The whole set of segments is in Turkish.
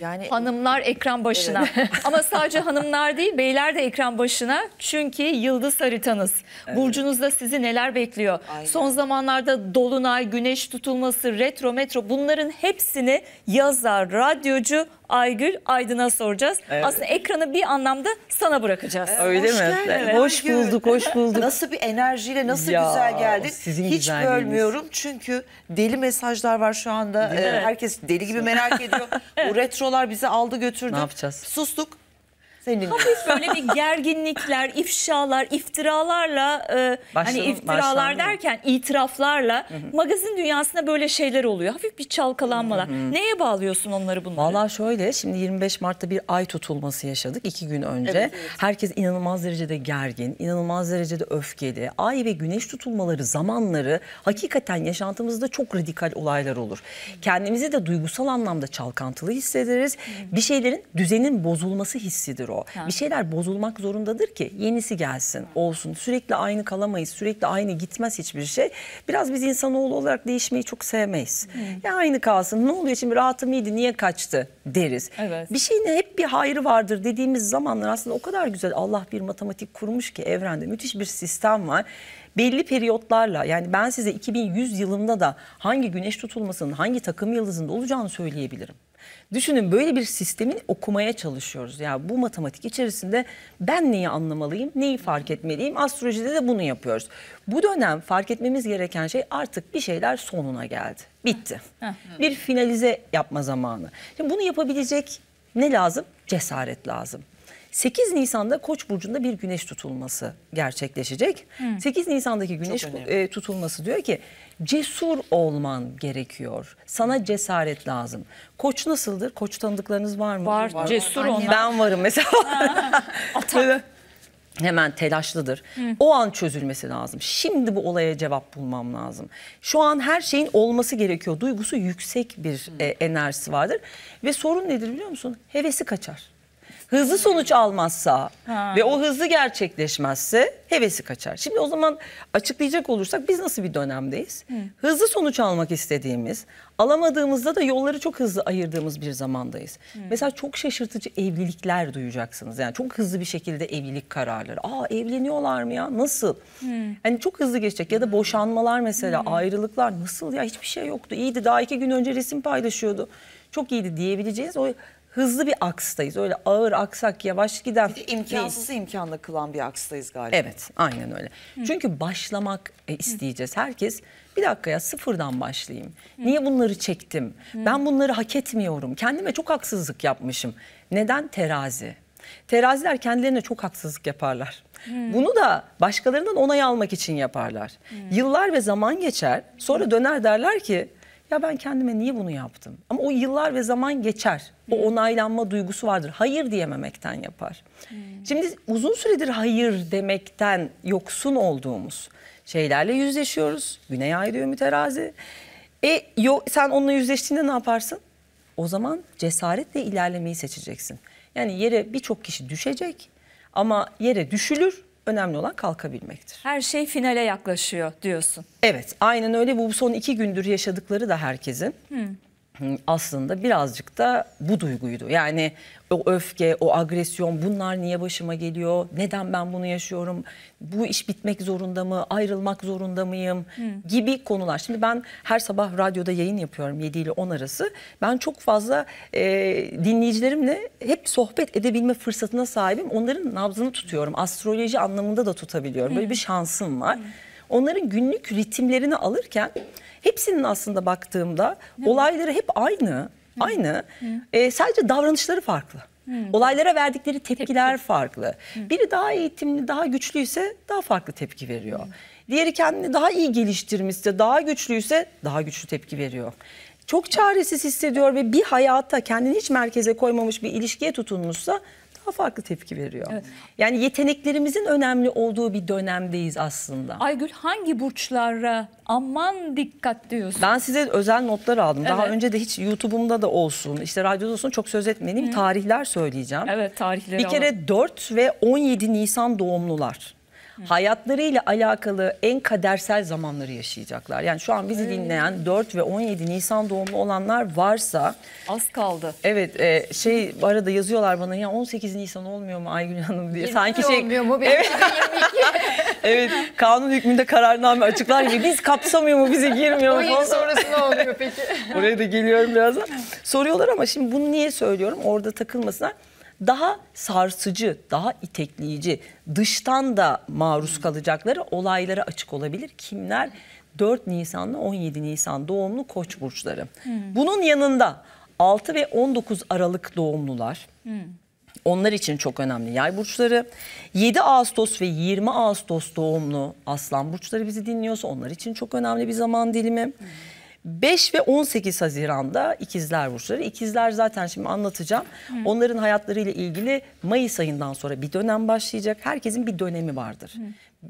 Yani hanımlar ekran başına. Evet. Ama sadece hanımlar değil, beyler de ekran başına. Çünkü yıldız haritanız, evet. burcunuzda sizi neler bekliyor? Aynen. Son zamanlarda dolunay, güneş tutulması, retro metro bunların hepsini yazar, radyocu Aygül Aydın'a soracağız. Evet. Aslında ekranı bir anlamda sana bırakacağız. Evet, Öyle hoş mi? Geldin. Evet. Hoş bulduk, hoş bulduk. Nasıl bir enerjiyle, nasıl ya, güzel geldin. Sizin Hiç bölmüyorum çünkü deli mesajlar var şu anda. Ee, herkes deli gibi merak ediyor. Bu retrolar bizi aldı götürdü. Ne yapacağız? Sustuk senin. Hafif böyle bir gerginlikler, ifşalar, iftiralarla e, Başlanın, hani iftiralar derken itiraflarla hı hı. magazin dünyasında böyle şeyler oluyor. Hafif bir çalkalanmalar. Hı hı. Neye bağlıyorsun onları bunları? Valla şöyle şimdi 25 Mart'ta bir ay tutulması yaşadık iki gün önce. Evet, evet. Herkes inanılmaz derecede gergin, inanılmaz derecede öfkeli. Ay ve güneş tutulmaları zamanları hakikaten yaşantımızda çok radikal olaylar olur. Kendimizi de duygusal anlamda çalkantılı hissederiz. Hı. Bir şeylerin düzenin bozulması hissidir o o. Ha. Bir şeyler bozulmak zorundadır ki yenisi gelsin, olsun. Sürekli aynı kalamayız, sürekli aynı gitmez hiçbir şey. Biraz biz insanoğlu olarak değişmeyi çok sevmeyiz. Hı. Ya aynı kalsın, ne oluyor şimdi rahatım mıydı niye kaçtı deriz. Evet. Bir şeyin hep bir hayrı vardır dediğimiz zamanlar aslında o kadar güzel Allah bir matematik kurmuş ki evrende müthiş bir sistem var belli periyotlarla yani ben size 2100 yılında da hangi güneş tutulmasının hangi takım yıldızında olacağını söyleyebilirim. Düşünün böyle bir sistemin okumaya çalışıyoruz. Ya yani bu matematik içerisinde ben neyi anlamalıyım, neyi fark etmeliyim? Astrolojide de bunu yapıyoruz. Bu dönem fark etmemiz gereken şey artık bir şeyler sonuna geldi. Bitti. bir finalize yapma zamanı. Şimdi bunu yapabilecek ne lazım? Cesaret lazım. 8 Nisan'da Koç burcunda bir güneş tutulması gerçekleşecek. Hı. Hmm. 8 Nisan'daki güneş e, tutulması diyor ki cesur olman gerekiyor. Sana hmm. cesaret lazım. Koç nasıldır? Koç tanıdıklarınız var mı? Var, var cesur onlar. Ben varım mesela. Atak. hemen telaşlıdır. Hı. Hmm. O an çözülmesi lazım. Şimdi bu olaya cevap bulmam lazım. Şu an her şeyin olması gerekiyor. Duygusu yüksek bir Hı. e, enerjisi vardır. Ve sorun nedir biliyor musun? Hevesi kaçar hızlı sonuç almazsa ha. ve o hızlı gerçekleşmezse hevesi kaçar. Şimdi o zaman açıklayacak olursak biz nasıl bir dönemdeyiz? Hı. Hızlı sonuç almak istediğimiz, alamadığımızda da yolları çok hızlı ayırdığımız bir zamandayız. Hı. Mesela çok şaşırtıcı evlilikler duyacaksınız. Yani çok hızlı bir şekilde evlilik kararları. Aa evleniyorlar mı ya? Nasıl? Hı. Hani çok hızlı geçecek ya da boşanmalar mesela, Hı. ayrılıklar nasıl ya? Hiçbir şey yoktu. İyiydi. Daha iki gün önce resim paylaşıyordu çok iyiydi diyebileceğiz. O hızlı bir aksdayız, Öyle ağır aksak yavaş giden. Bir de imkansızı değil. imkanla kılan bir aksdayız galiba. Evet aynen öyle. Hı. Çünkü başlamak e, isteyeceğiz. Herkes bir dakika ya sıfırdan başlayayım. Hı. Niye bunları çektim? Hı. Ben bunları hak etmiyorum. Kendime çok haksızlık yapmışım. Neden terazi? Teraziler kendilerine çok haksızlık yaparlar. Hmm. Bunu da başkalarından onay almak için yaparlar. Hmm. Yıllar ve zaman geçer. Sonra döner derler ki ya ben kendime niye bunu yaptım? Ama o yıllar ve zaman geçer. O onaylanma duygusu vardır. Hayır diyememekten yapar. Şimdi uzun süredir hayır demekten yoksun olduğumuz şeylerle yüzleşiyoruz. Güney ay düğümü terazi. E yo, sen onunla yüzleştiğinde ne yaparsın? O zaman cesaretle ilerlemeyi seçeceksin. Yani yere birçok kişi düşecek ama yere düşülür Önemli olan kalkabilmektir. Her şey finale yaklaşıyor diyorsun. Evet aynen öyle. Bu son iki gündür yaşadıkları da herkesin. Hmm aslında birazcık da bu duyguydu. Yani o öfke, o agresyon bunlar niye başıma geliyor? Neden ben bunu yaşıyorum? Bu iş bitmek zorunda mı? Ayrılmak zorunda mıyım? Hmm. Gibi konular. Şimdi ben her sabah radyoda yayın yapıyorum 7 ile 10 arası. Ben çok fazla e, dinleyicilerimle hep sohbet edebilme fırsatına sahibim. Onların nabzını tutuyorum. Astroloji anlamında da tutabiliyorum. Böyle bir şansım var. Hmm onların günlük ritimlerini alırken hepsinin aslında baktığımda Hı. olayları hep aynı, aynı. Hı. E, sadece davranışları farklı. Hmm. Olaylara verdikleri tepkiler tepki. farklı. Hmm. Biri daha eğitimli, daha güçlüyse daha farklı tepki veriyor. Hmm. Diğeri kendini daha iyi geliştirmişse, daha güçlüyse daha güçlü tepki veriyor. Çok çaresiz hissediyor ve bir hayata kendini hiç merkeze koymamış bir ilişkiye tutunmuşsa daha farklı tepki veriyor. Evet. Yani yeteneklerimizin önemli olduğu bir dönemdeyiz aslında. Aygül hangi burçlara aman dikkat diyorsun? Ben size özel notlar aldım. Evet. Daha önce de hiç YouTube'umda da olsun, işte radyoda olsun çok söz etmediğim Hı. tarihler söyleyeceğim. Evet tarihleri Bir kere alalım. 4 ve 17 Nisan doğumlular hayatlarıyla alakalı en kadersel zamanları yaşayacaklar. Yani şu an bizi dinleyen 4 ve 17 Nisan doğumlu olanlar varsa az kaldı. Evet e, şey arada yazıyorlar bana ya 18 Nisan olmuyor mu Aygül Hanım diye. Sanki şey olmuyor mu? Evet. evet kanun hükmünde kararname açıklar gibi biz kapsamıyor mu bizi girmiyor mu? 17 sonrası ne oluyor peki? Oraya da geliyorum birazdan. Soruyorlar ama şimdi bunu niye söylüyorum orada takılmasınlar daha sarsıcı, daha itekleyici, dıştan da maruz kalacakları olaylara açık olabilir. Kimler? 4 Nisan'la 17 Nisan doğumlu koç burçları. Hmm. Bunun yanında 6 ve 19 Aralık doğumlular. Hmm. Onlar için çok önemli yay burçları. 7 Ağustos ve 20 Ağustos doğumlu aslan burçları bizi dinliyorsa onlar için çok önemli bir zaman dilimi. Hmm. 5 ve 18 Haziran'da ikizler Burçları. İkizler zaten şimdi anlatacağım. Hı. Onların hayatlarıyla ilgili Mayıs ayından sonra bir dönem başlayacak. Herkesin bir dönemi vardır. Hı.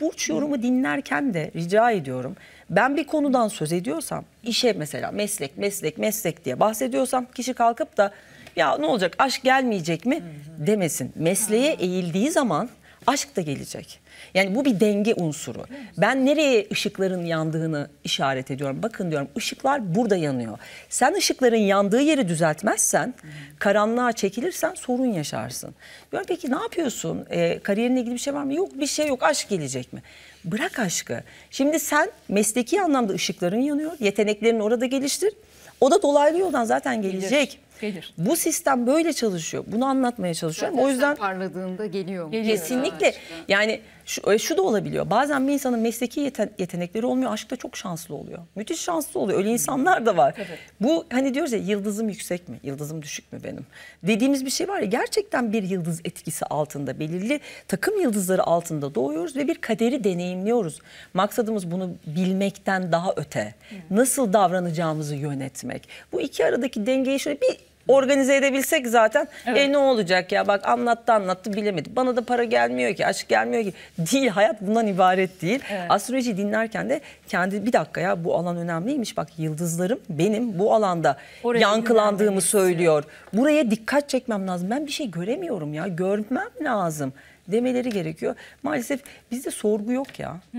Burç yorumu dinlerken de rica ediyorum. Ben bir konudan söz ediyorsam, işe mesela meslek, meslek, meslek diye bahsediyorsam kişi kalkıp da ya ne olacak aşk gelmeyecek mi demesin. Mesleğe eğildiği zaman aşk da gelecek. Yani bu bir denge unsuru. Ben nereye ışıkların yandığını işaret ediyorum. Bakın diyorum ışıklar burada yanıyor. Sen ışıkların yandığı yeri düzeltmezsen, karanlığa çekilirsen sorun yaşarsın. Diyorum peki ne yapıyorsun? E, kariyerinle ilgili bir şey var mı? Yok bir şey yok. Aşk gelecek mi? Bırak aşkı. Şimdi sen mesleki anlamda ışıkların yanıyor. Yeteneklerini orada geliştir. O da dolaylı yoldan zaten gelecek. Gelir. Gelir. Bu sistem böyle çalışıyor. Bunu anlatmaya çalışıyorum. Zaten o yüzden parladığında geliyor. mu? kesinlikle. Yani şu, e, şu da olabiliyor. Bazen bir insanın mesleki yeten, yetenekleri olmuyor. da çok şanslı oluyor. Müthiş şanslı oluyor. Öyle insanlar da var. Evet. Bu hani diyoruz ya yıldızım yüksek mi? Yıldızım düşük mü benim? Dediğimiz bir şey var ya gerçekten bir yıldız etkisi altında belirli takım yıldızları altında doğuyoruz ve bir kaderi deneyimliyoruz. Maksadımız bunu bilmekten daha öte. Nasıl davranacağımızı yönetmek. Bu iki aradaki dengeyi şöyle bir organize edebilsek zaten e, evet. e ne olacak ya bak anlattı anlattı bilemedi. Bana da para gelmiyor ki aşk gelmiyor ki. Değil hayat bundan ibaret değil. Evet. Astroloji dinlerken de kendi bir dakika ya bu alan önemliymiş bak yıldızlarım benim bu alanda Oraya yankılandığımı söylüyor. Buraya dikkat çekmem lazım. Ben bir şey göremiyorum ya görmem lazım demeleri gerekiyor. Maalesef bizde sorgu yok ya. Hı.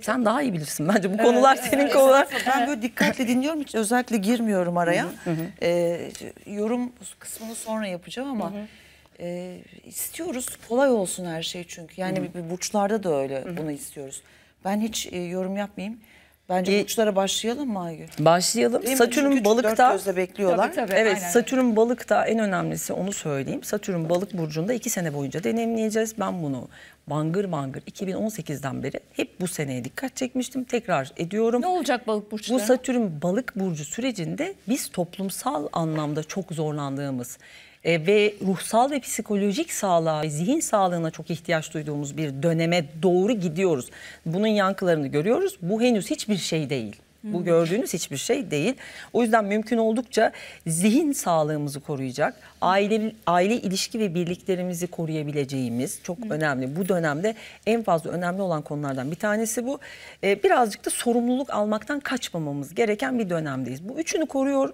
Sen daha iyi bilirsin bence bu konular evet, senin evet, konular. Ben böyle dikkatli dinliyorum hiç özellikle girmiyorum araya. Hı hı. Ee, yorum kısmını sonra yapacağım ama hı hı. E, istiyoruz kolay olsun her şey çünkü. Yani hı hı. burçlarda da öyle hı hı. bunu istiyoruz. Ben hiç e, yorum yapmayayım. Bence ee, burçlara başlayalım mı Aygül? Başlayalım. Değil Satürn mi? balıkta. gözle bekliyorlar. Tabii, tabii, evet aynen. Satürn balıkta en önemlisi onu söyleyeyim. Satürn balık burcunda iki sene boyunca deneyimleyeceğiz. Ben bunu bangır bangır 2018'den beri hep bu seneye dikkat çekmiştim. Tekrar ediyorum. Ne olacak balık burçları? Bu Satürn balık burcu sürecinde biz toplumsal anlamda çok zorlandığımız e, ve ruhsal ve psikolojik sağlığa ve zihin sağlığına çok ihtiyaç duyduğumuz bir döneme doğru gidiyoruz. Bunun yankılarını görüyoruz. Bu henüz hiçbir şey değil. Bu hmm. gördüğünüz hiçbir şey değil. O yüzden mümkün oldukça zihin sağlığımızı koruyacak, aile aile ilişki ve birliklerimizi koruyabileceğimiz çok Hı. Hmm. önemli. Bu dönemde en fazla önemli olan konulardan bir tanesi bu. Ee, birazcık da sorumluluk almaktan kaçmamamız gereken bir dönemdeyiz. Bu üçünü koruyor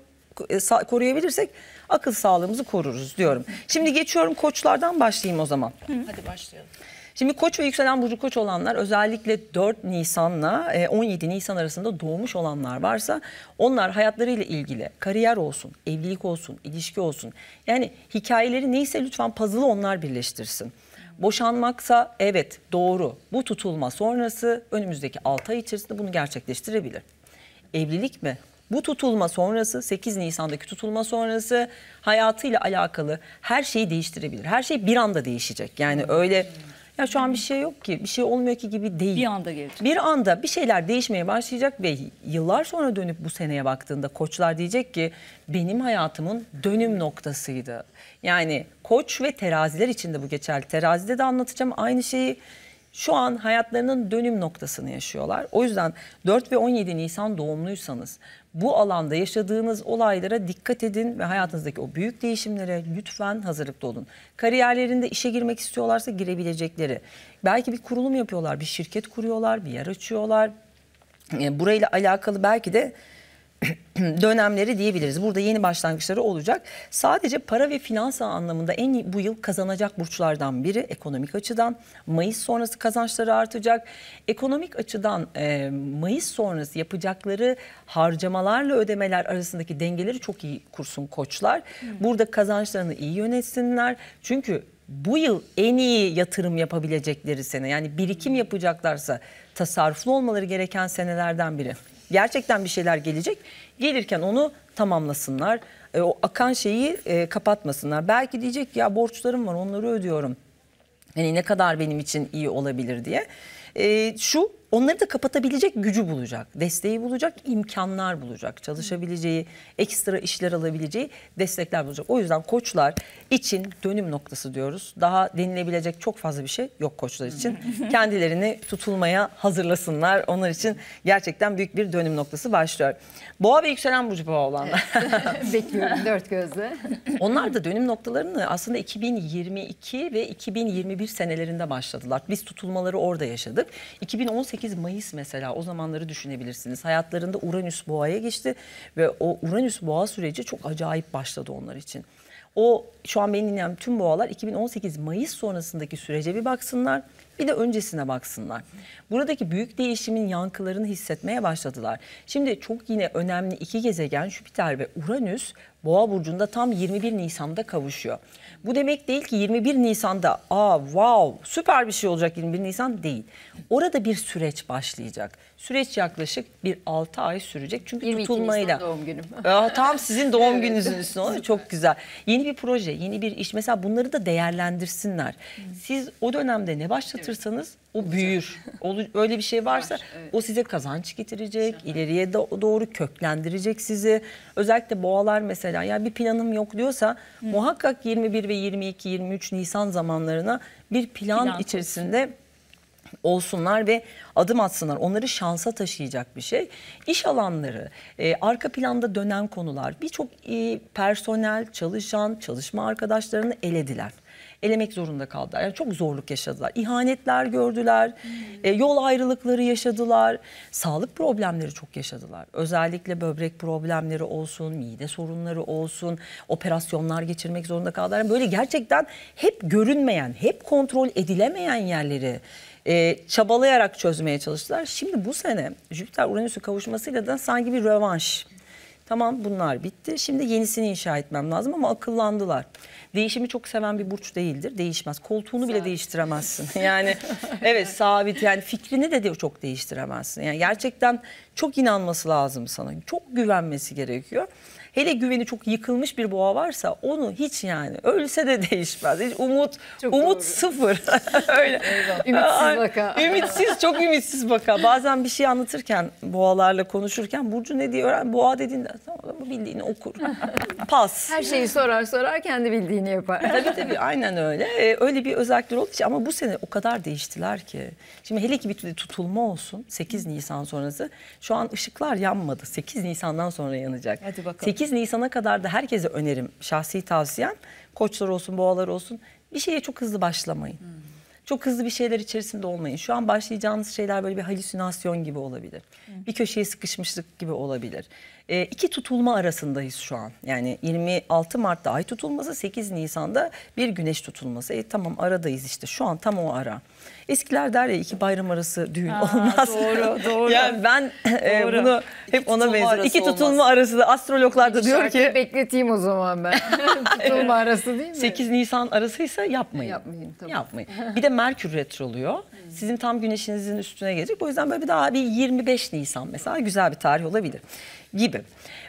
e, koruyabilirsek akıl sağlığımızı koruruz diyorum. Şimdi geçiyorum koçlardan başlayayım o zaman. Hadi başlayalım. Şimdi koç ve yükselen burcu koç olanlar özellikle 4 Nisan'la 17 e, Nisan arasında doğmuş olanlar varsa onlar hayatlarıyla ilgili kariyer olsun, evlilik olsun, ilişki olsun. Yani hikayeleri neyse lütfen puzzle'ı onlar birleştirsin. Boşanmaksa evet doğru bu tutulma sonrası önümüzdeki 6 ay içerisinde bunu gerçekleştirebilir. Evlilik mi? Bu tutulma sonrası 8 Nisan'daki tutulma sonrası hayatıyla alakalı her şeyi değiştirebilir. Her şey bir anda değişecek. Yani öyle ya şu an bir şey yok ki bir şey olmuyor ki gibi değil. Bir anda gelecek. Bir anda bir şeyler değişmeye başlayacak ve yıllar sonra dönüp bu seneye baktığında koçlar diyecek ki benim hayatımın dönüm noktasıydı. Yani koç ve teraziler için de bu geçerli. Terazide de anlatacağım aynı şeyi şu an hayatlarının dönüm noktasını yaşıyorlar. O yüzden 4 ve 17 Nisan doğumluysanız bu alanda yaşadığınız olaylara dikkat edin ve hayatınızdaki o büyük değişimlere lütfen hazırlıklı olun. Kariyerlerinde işe girmek istiyorlarsa girebilecekleri. Belki bir kurulum yapıyorlar, bir şirket kuruyorlar, bir yer açıyorlar. Yani e, Burayla alakalı belki de dönemleri diyebiliriz. Burada yeni başlangıçları olacak. Sadece para ve finans anlamında en bu yıl kazanacak burçlardan biri ekonomik açıdan. Mayıs sonrası kazançları artacak. Ekonomik açıdan e, Mayıs sonrası yapacakları harcamalarla ödemeler arasındaki dengeleri çok iyi kursun koçlar. Hmm. Burada kazançlarını iyi yönetsinler. Çünkü bu yıl en iyi yatırım yapabilecekleri sene yani birikim hmm. yapacaklarsa tasarruflu olmaları gereken senelerden biri. Gerçekten bir şeyler gelecek. Gelirken onu tamamlasınlar. E, o akan şeyi e, kapatmasınlar. Belki diyecek ki, ya borçlarım var onları ödüyorum. Hani ne kadar benim için iyi olabilir diye. E, şu onları da kapatabilecek gücü bulacak, desteği bulacak, imkanlar bulacak, çalışabileceği, ekstra işler alabileceği destekler bulacak. O yüzden koçlar için dönüm noktası diyoruz. Daha denilebilecek çok fazla bir şey yok koçlar için. Kendilerini tutulmaya hazırlasınlar. Onlar için gerçekten büyük bir dönüm noktası başlıyor. Boğa ve yükselen burcu boğa olanlar. Bekliyorum dört gözle. Onlar da dönüm noktalarını aslında 2022 ve 2021 senelerinde başladılar. Biz tutulmaları orada yaşadık. 2018 18 Mayıs mesela o zamanları düşünebilirsiniz. Hayatlarında Uranüs boğaya geçti ve o Uranüs boğa süreci çok acayip başladı onlar için. O şu an beni dinleyen tüm boğalar 2018 Mayıs sonrasındaki sürece bir baksınlar. Bir de öncesine baksınlar. Buradaki büyük değişimin yankılarını hissetmeye başladılar. Şimdi çok yine önemli iki gezegen Jüpiter ve Uranüs Boğa burcunda tam 21 Nisan'da kavuşuyor. Bu demek değil ki 21 Nisan'da aa wow süper bir şey olacak 21 Nisan değil. Orada bir süreç başlayacak. Süreç yaklaşık bir 6 ay sürecek. Çünkü tutulmayla. Nisan doğum günüm. Aa, tam sizin doğum evet. gününüzün üstüne oluyor. Çok güzel. Yeni bir proje, yeni bir iş. Mesela bunları da değerlendirsinler. Siz o dönemde ne başlatırsanız o büyür. Öyle bir şey varsa o size kazanç getirecek. ileriye doğru köklendirecek sizi. Özellikle boğalar mesela eden ya bir planım yok diyorsa Hı. muhakkak 21 ve 22 23 Nisan zamanlarına bir plan, plan içerisinde olsunlar ve adım atsınlar. Onları şansa taşıyacak bir şey. İş alanları, e, arka planda dönen konular, birçok e, personel, çalışan, çalışma arkadaşlarını elediler elemek zorunda kaldılar. Yani çok zorluk yaşadılar. İhanetler gördüler, hmm. e, yol ayrılıkları yaşadılar, sağlık problemleri çok yaşadılar. Özellikle böbrek problemleri olsun, mide sorunları olsun, operasyonlar geçirmek zorunda kaldılar. Yani böyle gerçekten hep görünmeyen, hep kontrol edilemeyen yerleri e, çabalayarak çözmeye çalıştılar. Şimdi bu sene Jüpiter-Uranüs'ün kavuşmasıyla da sanki bir rövanş. Tamam bunlar bitti. Şimdi yenisini inşa etmem lazım ama akıllandılar. Değişimi çok seven bir burç değildir. Değişmez. Koltuğunu bile değiştiremezsin. Yani evet sabit yani fikrini de, de çok değiştiremezsin. Yani gerçekten çok inanması lazım sana. Çok güvenmesi gerekiyor. Hele güveni çok yıkılmış bir boğa varsa onu hiç yani ölse de değişmez. Hiç umut çok umut doğru. sıfır. Öyle. ümitsiz baka. ümitsiz çok ümitsiz baka. Bazen bir şey anlatırken boğalarla konuşurken Burcu ne diyor? Boğa dediğinde tamam bildiğini okur. Pas. Her şeyi sorar sorar kendi bildiğini istediğini yapar. tabii tabii aynen öyle. Ee, öyle bir özellikler oldu ama bu sene o kadar değiştiler ki. Şimdi hele ki bir tutulma olsun 8 Nisan sonrası. Şu an ışıklar yanmadı. 8 Nisan'dan sonra yanacak. Hadi bakalım. 8 Nisan'a kadar da herkese önerim, şahsi tavsiyem. Koçlar olsun, boğalar olsun. Bir şeye çok hızlı başlamayın. Hmm. Çok hızlı bir şeyler içerisinde olmayın. Şu an başlayacağınız şeyler böyle bir halüsinasyon gibi olabilir. Hı. Bir köşeye sıkışmışlık gibi olabilir. E, iki tutulma arasındayız şu an. Yani 26 Mart'ta ay tutulması, 8 Nisan'da bir güneş tutulması. E, tamam aradayız işte. Şu an tam o ara. Eskiler der ya iki bayram arası düğün ha, olmaz. Doğru, doğru. yani ben e, doğru. bunu hep iki ona benziyorum. İki tutulma olmaz. arası da astrologlar da diyor ki. bekleteyim o zaman ben. tutulma arası değil mi? 8 Nisan arasıysa yapmayın. Yapmayın tabii. Yapmayın. Bir de Merkür retro oluyor. Sizin tam güneşinizin üstüne gelecek. O yüzden böyle bir daha bir 25 Nisan mesela güzel bir tarih olabilir gibi.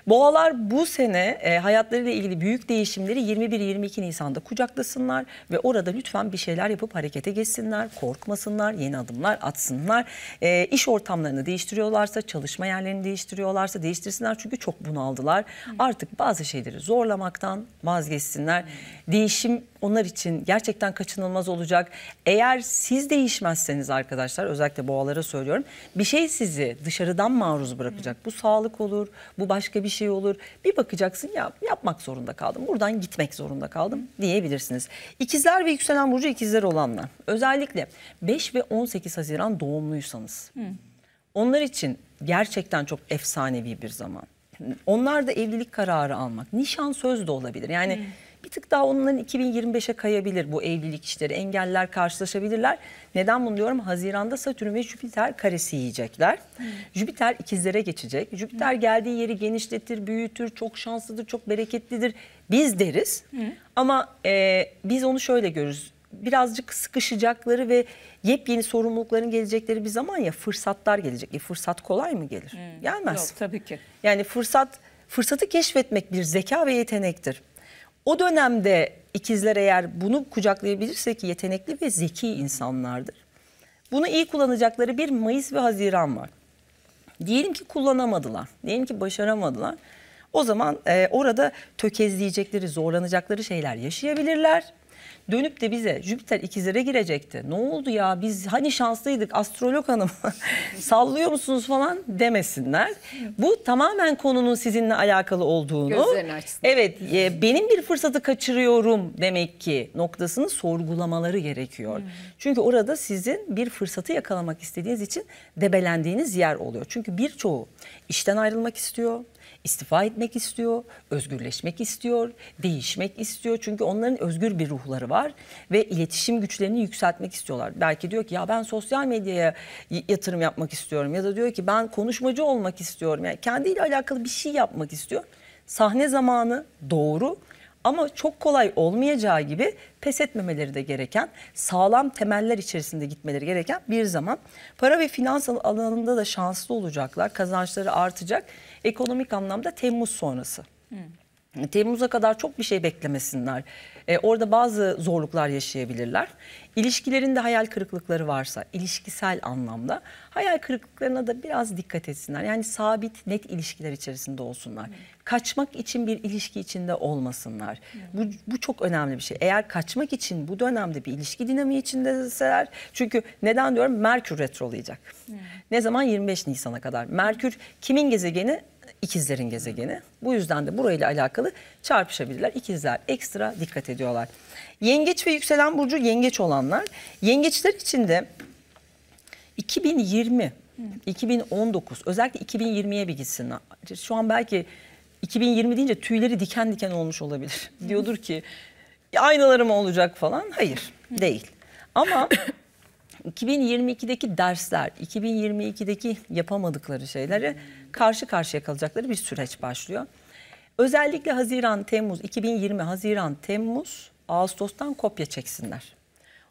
Boğalar bu sene e, hayatlarıyla ilgili büyük değişimleri 21-22 Nisan'da kucaklasınlar ve orada lütfen bir şeyler yapıp harekete geçsinler, korkmasınlar, yeni adımlar atsınlar. E, iş ortamlarını değiştiriyorlarsa, çalışma yerlerini değiştiriyorlarsa değiştirsinler çünkü çok bunaldılar. Artık bazı şeyleri zorlamaktan vazgeçsinler. Değişim onlar için gerçekten kaçınılmaz olacak. Eğer siz değişmezseniz arkadaşlar özellikle boğalara söylüyorum bir şey sizi dışarıdan maruz bırakacak. Bu sağlık olur, bu başka bir şey olur. Bir bakacaksın ya yapmak zorunda kaldım. Buradan gitmek zorunda kaldım diyebilirsiniz. İkizler ve yükselen burcu ikizler olanlar. Özellikle 5 ve 18 Haziran doğumluysanız. Hı. Onlar için gerçekten çok efsanevi bir zaman. Onlar da evlilik kararı almak, nişan söz de olabilir. Yani hmm bir tık daha onların 2025'e kayabilir bu evlilik işleri. Engeller karşılaşabilirler. Neden bunu diyorum? Haziranda Satürn ve Jüpiter karesi yiyecekler. Hmm. Jüpiter ikizlere geçecek. Jüpiter hmm. geldiği yeri genişletir, büyütür, çok şanslıdır, çok bereketlidir. Biz deriz. Hmm. Ama e, biz onu şöyle görürüz birazcık sıkışacakları ve yepyeni sorumlulukların gelecekleri bir zaman ya fırsatlar gelecek. E fırsat kolay mı gelir? Hmm. Gelmez. Yok tabii ki. Yani fırsat fırsatı keşfetmek bir zeka ve yetenektir. O dönemde ikizler eğer bunu kucaklayabilirse ki yetenekli ve zeki insanlardır. Bunu iyi kullanacakları bir Mayıs ve Haziran var. Diyelim ki kullanamadılar. Diyelim ki başaramadılar. O zaman e, orada tökezleyecekleri, zorlanacakları şeyler yaşayabilirler dönüp de bize Jüpiter ikizlere girecekti. Ne oldu ya biz hani şanslıydık astrolog hanım sallıyor musunuz falan demesinler. Bu tamamen konunun sizinle alakalı olduğunu. Gözlerini açsın. Evet e, benim bir fırsatı kaçırıyorum demek ki noktasını sorgulamaları gerekiyor. Hmm. Çünkü orada sizin bir fırsatı yakalamak istediğiniz için debelendiğiniz yer oluyor. Çünkü birçoğu işten ayrılmak istiyor istifa etmek istiyor, özgürleşmek istiyor, değişmek istiyor. Çünkü onların özgür bir ruhları var ve iletişim güçlerini yükseltmek istiyorlar. Belki diyor ki ya ben sosyal medyaya yatırım yapmak istiyorum ya da diyor ki ben konuşmacı olmak istiyorum. Yani kendiyle alakalı bir şey yapmak istiyor. Sahne zamanı doğru ama çok kolay olmayacağı gibi pes etmemeleri de gereken, sağlam temeller içerisinde gitmeleri gereken bir zaman. Para ve finans alanında da şanslı olacaklar, kazançları artacak ekonomik anlamda Temmuz sonrası. Hmm. Temmuz'a kadar çok bir şey beklemesinler. Ee, orada bazı zorluklar yaşayabilirler. İlişkilerinde hayal kırıklıkları varsa, ilişkisel anlamda hayal kırıklıklarına da biraz dikkat etsinler. Yani sabit, net ilişkiler içerisinde olsunlar. Hmm. Kaçmak için bir ilişki içinde olmasınlar. Hmm. Bu, bu çok önemli bir şey. Eğer kaçmak için bu dönemde bir ilişki dinamiği içindeseler, çünkü neden diyorum Merkür retrolayacak. Hmm. Ne zaman? 25 Nisan'a kadar. Merkür kimin gezegeni? ikizlerin gezegeni. Bu yüzden de burayla alakalı çarpışabilirler. İkizler ekstra dikkat ediyorlar. Yengeç ve yükselen burcu yengeç olanlar. Yengeçler için de 2020, 2019 özellikle 2020'ye bir gitsin. Şu an belki 2020 deyince tüyleri diken diken olmuş olabilir. Diyordur ki aynalarım olacak falan. Hayır değil. Ama 2022'deki dersler, 2022'deki yapamadıkları şeyleri karşı karşıya kalacakları bir süreç başlıyor. Özellikle Haziran, Temmuz, 2020 Haziran, Temmuz, Ağustos'tan kopya çeksinler.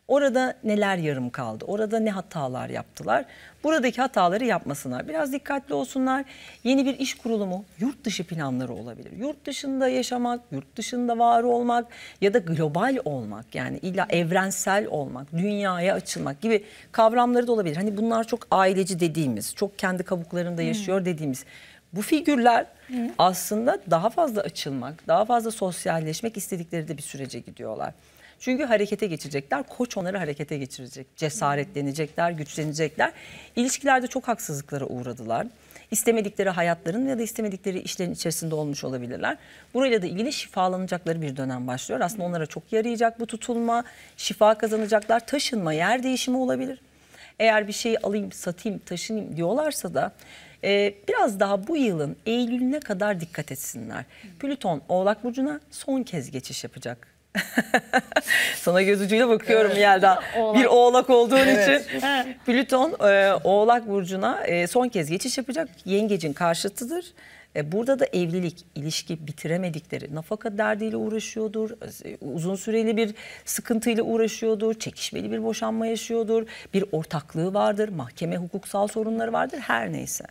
Orada neler yarım kaldı? Orada ne hatalar yaptılar? Buradaki hataları yapmasınlar. Biraz dikkatli olsunlar. Yeni bir iş kurulumu, yurt dışı planları olabilir. Yurt dışında yaşamak, yurt dışında var olmak ya da global olmak yani illa evrensel olmak, dünyaya açılmak gibi kavramları da olabilir. Hani bunlar çok aileci dediğimiz, çok kendi kabuklarında yaşıyor hmm. dediğimiz bu figürler Hı. aslında daha fazla açılmak, daha fazla sosyalleşmek istedikleri de bir sürece gidiyorlar. Çünkü harekete geçecekler. Koç onları harekete geçirecek. Cesaretlenecekler, güçlenecekler. İlişkilerde çok haksızlıklara uğradılar. İstemedikleri hayatların ya da istemedikleri işlerin içerisinde olmuş olabilirler. Burayla da ilgili şifalanacakları bir dönem başlıyor. Aslında onlara çok yarayacak bu tutulma. Şifa kazanacaklar. Taşınma, yer değişimi olabilir. Eğer bir şeyi alayım, satayım, taşınayım diyorlarsa da e, biraz daha bu yılın Eylül'üne kadar dikkat etsinler. Plüton Oğlak Burcu'na son kez geçiş yapacak Sana göz ucuyla bakıyorum evet. Yelda. Oğlak. Bir oğlak olduğun evet. için. Plüton e, oğlak burcuna e, son kez geçiş yapacak. Yengecin karşıtıdır. E, burada da evlilik, ilişki bitiremedikleri, nafaka derdiyle uğraşıyordur, e, uzun süreli bir sıkıntıyla uğraşıyordur, çekişmeli bir boşanma yaşıyordur, bir ortaklığı vardır, mahkeme hukuksal sorunları vardır, her neyse.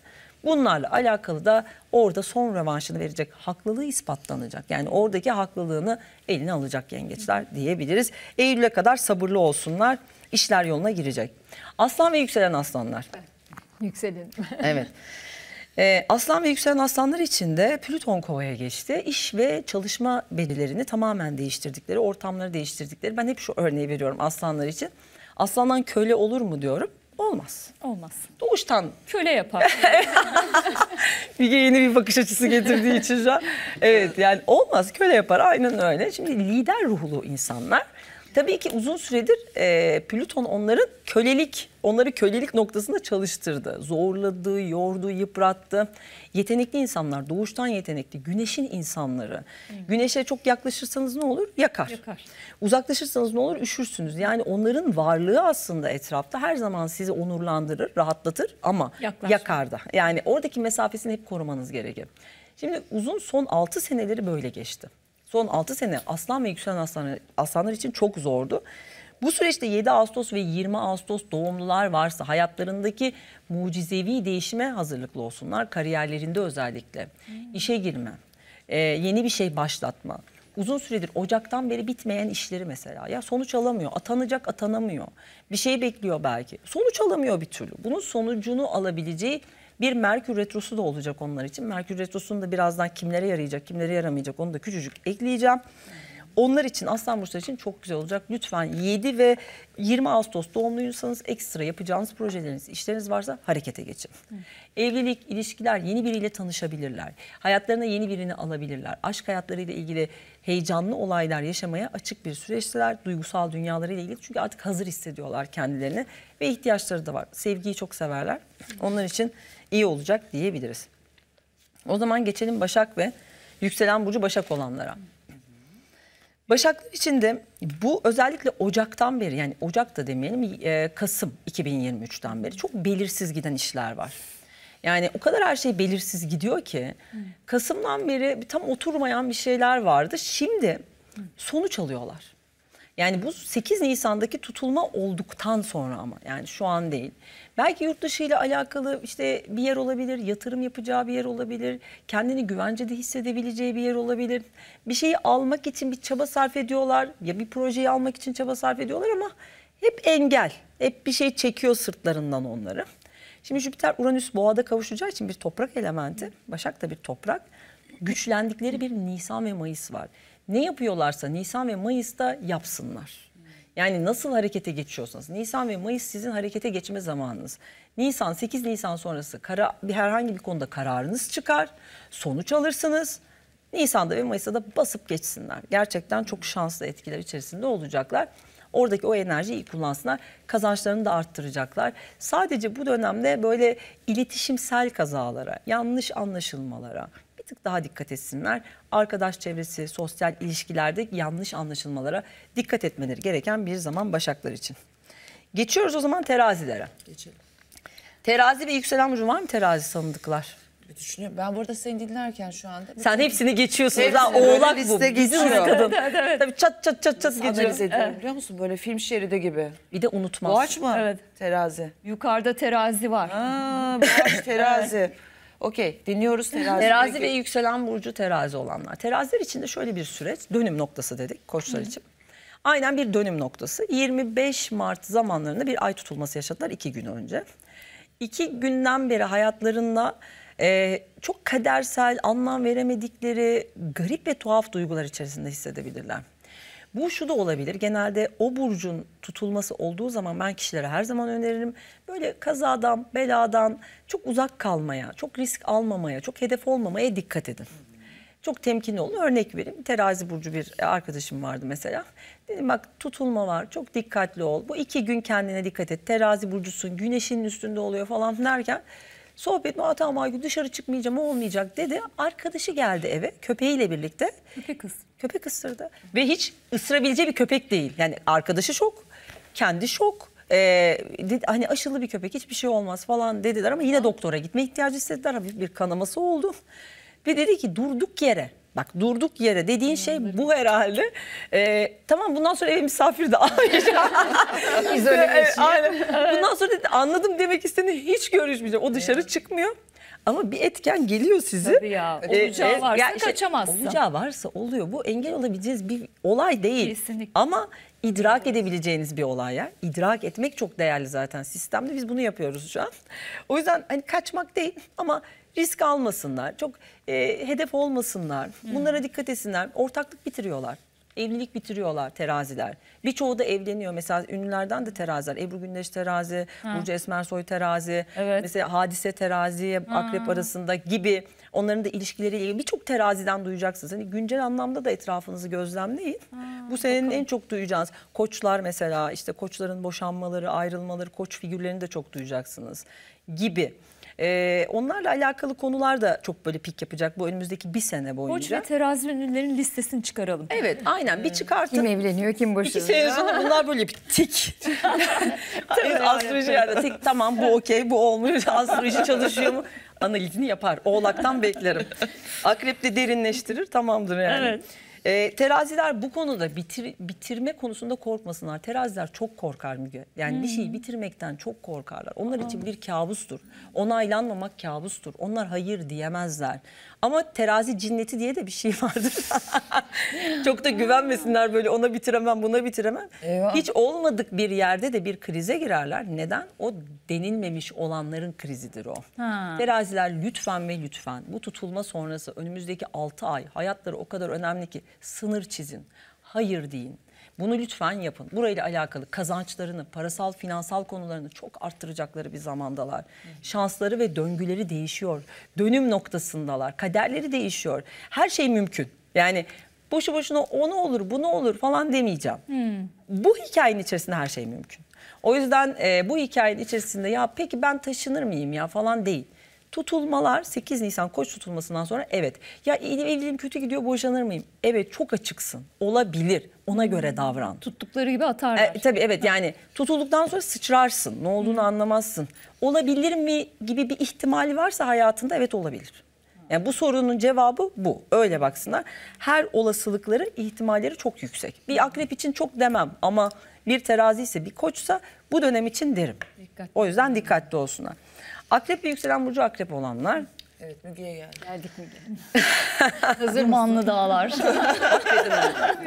Bunlarla alakalı da orada son revanşını verecek. Haklılığı ispatlanacak. Yani oradaki haklılığını eline alacak yengeçler diyebiliriz. Eylül'e kadar sabırlı olsunlar. işler yoluna girecek. Aslan ve yükselen aslanlar. Yükselin. evet. Ee, aslan ve yükselen aslanlar için de Plüton kovaya geçti. İş ve çalışma belirlerini tamamen değiştirdikleri, ortamları değiştirdikleri. Ben hep şu örneği veriyorum aslanlar için. Aslandan köle olur mu diyorum. Olmaz. Olmaz. Doğuştan. Köle yapar. bir yeni bir bakış açısı getirdiği için şu an. Evet yani olmaz köle yapar aynen öyle. Şimdi lider ruhlu insanlar Tabii ki uzun süredir e, Plüton onların kölelik, onları kölelik noktasında çalıştırdı. Zorladı, yordu, yıprattı. Yetenekli insanlar, doğuştan yetenekli, güneşin insanları. Güneşe çok yaklaşırsanız ne olur? Yakar. Yakar. Uzaklaşırsanız ne olur? Üşürsünüz. Yani onların varlığı aslında etrafta her zaman sizi onurlandırır, rahatlatır ama Yaklaş. yakar Yani oradaki mesafesini hep korumanız gerekir. Şimdi uzun son 6 seneleri böyle geçti son 6 sene aslan ve yükselen aslanlar, aslanlar için çok zordu. Bu süreçte 7 Ağustos ve 20 Ağustos doğumlular varsa hayatlarındaki mucizevi değişime hazırlıklı olsunlar. Kariyerlerinde özellikle hmm. işe girme, e, yeni bir şey başlatma, uzun süredir Ocak'tan beri bitmeyen işleri mesela ya sonuç alamıyor. Atanacak atanamıyor. Bir şey bekliyor belki. Sonuç alamıyor bir türlü. Bunun sonucunu alabileceği bir Merkür Retrosu da olacak onlar için. Merkür Retrosu'nu da birazdan kimlere yarayacak, kimlere yaramayacak onu da küçücük ekleyeceğim. Onlar için Aslan Burçlar için çok güzel olacak. Lütfen 7 ve 20 Ağustos doğumluysanız ekstra yapacağınız projeleriniz, işleriniz varsa harekete geçin. Hı. Evlilik, ilişkiler, yeni biriyle tanışabilirler. Hayatlarına yeni birini alabilirler. Aşk hayatlarıyla ilgili heyecanlı olaylar yaşamaya açık bir süreçteler. Duygusal dünyalarıyla ilgili çünkü artık hazır hissediyorlar kendilerini ve ihtiyaçları da var. Sevgiyi çok severler. Onlar için iyi olacak diyebiliriz. O zaman geçelim Başak ve yükselen burcu Başak olanlara. Başaklar için de bu özellikle Ocak'tan beri yani Ocak da demeyelim e, Kasım 2023'ten beri çok belirsiz giden işler var. Yani o kadar her şey belirsiz gidiyor ki Kasım'dan beri tam oturmayan bir şeyler vardı. Şimdi sonuç alıyorlar. Yani bu 8 Nisan'daki tutulma olduktan sonra ama yani şu an değil. Belki yurt dışı ile alakalı işte bir yer olabilir, yatırım yapacağı bir yer olabilir, kendini güvencede hissedebileceği bir yer olabilir. Bir şeyi almak için bir çaba sarf ediyorlar ya bir projeyi almak için çaba sarf ediyorlar ama hep engel, hep bir şey çekiyor sırtlarından onları. Şimdi Jüpiter Uranüs boğada kavuşacağı için bir toprak elementi. Başak da bir toprak. Güçlendikleri bir Nisan ve Mayıs var. Ne yapıyorlarsa Nisan ve Mayıs'ta yapsınlar. Yani nasıl harekete geçiyorsunuz? Nisan ve Mayıs sizin harekete geçme zamanınız. Nisan 8 Nisan sonrası kara, bir herhangi bir konuda kararınız çıkar. Sonuç alırsınız. Nisan'da ve Mayıs'ta da basıp geçsinler. Gerçekten çok şanslı etkiler içerisinde olacaklar. Oradaki o enerjiyi iyi kullansınlar. Kazançlarını da arttıracaklar. Sadece bu dönemde böyle iletişimsel kazalara, yanlış anlaşılmalara, tık daha dikkat etsinler. Arkadaş çevresi, sosyal ilişkilerde yanlış anlaşılmalara dikkat etmeleri gereken bir zaman Başaklar için. Geçiyoruz o zaman terazilere. Geçelim. Terazi ve yükselen burcu var mı terazi sanıdıklar? Bir düşünüyorum. Ben burada seni dinlerken şu anda... Sen bütün... hepsini geçiyorsun. Hepsini, oğlak bu. Bizim kadın. evet, evet. Tabii çat çat çat çat geçiyor. Analiz evet. biliyor musun? Böyle film şeridi gibi. Bir de unutmaz. Boğaç mı? Evet. Terazi. Yukarıda terazi var. Ha, boğaç terazi. Okey dinliyoruz terazi. Terazi ve yükselen burcu terazi olanlar. Teraziler için de şöyle bir süreç dönüm noktası dedik koçlar için. Aynen bir dönüm noktası. 25 Mart zamanlarında bir ay tutulması yaşadılar iki gün önce. İki günden beri hayatlarında e, çok kadersel, anlam veremedikleri garip ve tuhaf duygular içerisinde hissedebilirler. Bu şu da olabilir. Genelde o burcun tutulması olduğu zaman ben kişilere her zaman öneririm. Böyle kazadan, beladan çok uzak kalmaya, çok risk almamaya, çok hedef olmamaya dikkat edin. Çok temkinli olun. Örnek vereyim. Terazi burcu bir arkadaşım vardı mesela. Dedim bak tutulma var. Çok dikkatli ol. Bu iki gün kendine dikkat et. Terazi burcusun. Güneşin üstünde oluyor falan derken sohbet mi tamam Aygül dışarı çıkmayacağım olmayacak dedi. Arkadaşı geldi eve köpeğiyle birlikte. Köpek kız. Köpek ısırdı. Ve hiç ısırabileceği bir köpek değil. Yani arkadaşı şok, kendi şok. Ee, dedi, hani aşılı bir köpek hiçbir şey olmaz falan dediler ama yine doktora gitme ihtiyacı istediler. Hafif bir kanaması oldu. Ve dedi ki durduk yere Bak durduk yere dediğin şey bu herhalde. Ee, tamam bundan sonra eve misafir de almayacağım. İzole ee, Bundan sonra dedi, anladım demek istediğini hiç görüşmeyeceğim. O dışarı çıkmıyor. Ama bir etken geliyor sizi. Tabii ya. Ee, olacağı ee, varsa ya işte, kaçamazsın. Olacağı varsa oluyor. Bu engel olabileceğiniz bir olay değil. Kesinlikle. Ama idrak edebileceğiniz bir olay ya. İdrak etmek çok değerli zaten sistemde. Biz bunu yapıyoruz şu an. O yüzden hani kaçmak değil ama risk almasınlar. Çok e, hedef olmasınlar. Bunlara dikkat etsinler. Ortaklık bitiriyorlar evlilik bitiriyorlar teraziler. Birçoğu da evleniyor. Mesela ünlülerden de teraziler. Ebru Gündeş terazi, ha. Burcu Esmersoy terazi, evet. mesela Hadise terazi, ha. Akrep arasında gibi onların da ilişkileriyle ilgili birçok teraziden duyacaksınız. Hani güncel anlamda da etrafınızı gözlemleyin. Ha, Bu senin en çok duyacağınız koçlar mesela işte koçların boşanmaları, ayrılmaları, koç figürlerini de çok duyacaksınız gibi. E, onlarla alakalı konular da çok böyle pik yapacak bu önümüzdeki bir sene boyunca. Koç ve terazi ünlülerin listesini çıkaralım. Evet aynen bir ee, çıkartın. Kim evleniyor kim boşanıyor. İki sene sonra bunlar böyle bir tik. Tabii astroloji yerde tik tamam bu okey bu olmuyor astroloji çalışıyor mu? Analizini yapar. Oğlaktan beklerim. Akrep de derinleştirir tamamdır yani. Evet. E, teraziler bu konuda bitir, bitirme konusunda korkmasınlar. Teraziler çok korkar Müge. Yani hmm. bir şeyi hmm. bitirmekten çok korkarlar. Onlar Aa. için bir kabustur. Onaylanmamak kabustur. Onlar hayır diyemezler. Ama terazi cinneti diye de bir şey vardır. Çok da güvenmesinler böyle ona bitiremem buna bitiremem. Eyvah. Hiç olmadık bir yerde de bir krize girerler. Neden? O denilmemiş olanların krizidir o. Ha. Teraziler lütfen ve lütfen bu tutulma sonrası önümüzdeki 6 ay hayatları o kadar önemli ki sınır çizin. Hayır deyin. Bunu lütfen yapın. Burayla alakalı kazançlarını, parasal, finansal konularını çok arttıracakları bir zamandalar. Şansları ve döngüleri değişiyor. Dönüm noktasındalar. Kaderleri değişiyor. Her şey mümkün. Yani boşu boşuna o ne olur, bu ne olur falan demeyeceğim. Hmm. Bu hikayenin içerisinde her şey mümkün. O yüzden e, bu hikayenin içerisinde ya peki ben taşınır mıyım ya falan değil. Tutulmalar 8 Nisan koç tutulmasından sonra evet ya evliliğim kötü gidiyor boşanır mıyım? Evet çok açıksın olabilir ona göre hmm. davran. Tuttukları gibi atarlar. E, tabii evet yani tutulduktan sonra sıçrarsın ne olduğunu hmm. anlamazsın. Olabilir mi gibi bir ihtimali varsa hayatında evet olabilir. Hmm. Yani bu sorunun cevabı bu. Öyle baksınlar. Her olasılıkları, ihtimalleri çok yüksek. Bir akrep için çok demem ama bir terazi ise bir koçsa bu dönem için derim. Dikkatli. O yüzden dikkatli olsunlar. Akrep ve yükselen burcu akrep olanlar. Evet Müge'ye geldi. Geldik Müge. Hazır manlı dağlar.